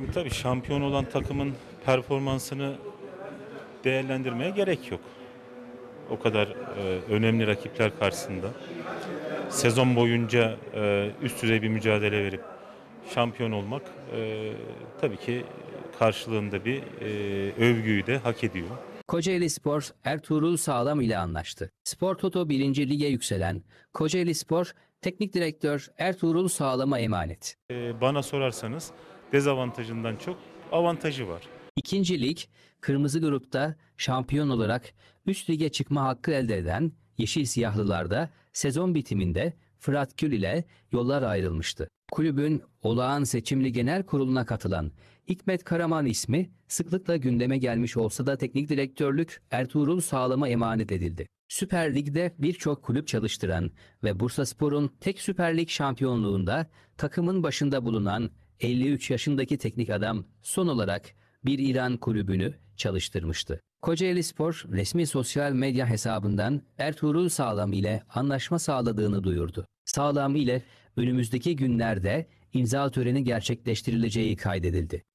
Şimdi tabii şampiyon olan takımın performansını değerlendirmeye gerek yok. O kadar e, önemli rakipler karşısında sezon boyunca e, üst düzey bir mücadele verip şampiyon olmak e, tabii ki karşılığında bir e, övgüyü de hak ediyor. Kocaeli Spor Ertuğrul Sağlam ile anlaştı. Spor Toto 1. Lig'e yükselen Kocaeli Spor Teknik Direktör Ertuğrul Sağlam'a emanet. E, bana sorarsanız dezavantajından çok avantajı var. İkinci lig, kırmızı grupta şampiyon olarak üst lige çıkma hakkı elde eden Yeşil siyahlılar da sezon bitiminde Fırat Gül ile yollar ayrılmıştı. Kulübün olağan seçimli genel kuruluna katılan Hikmet Karaman ismi sıklıkla gündeme gelmiş olsa da teknik direktörlük Ertuğrul Sağlam'a emanet edildi. Süper Lig'de birçok kulüp çalıştıran ve Bursaspor'un tek Süper Lig şampiyonluğunda takımın başında bulunan 53 yaşındaki teknik adam son olarak bir İran kulübünü çalıştırmıştı. Kocaeli Spor resmi sosyal medya hesabından Ertuğrul Sağlam ile anlaşma sağladığını duyurdu. Sağlam ile önümüzdeki günlerde imza töreni gerçekleştirileceği kaydedildi.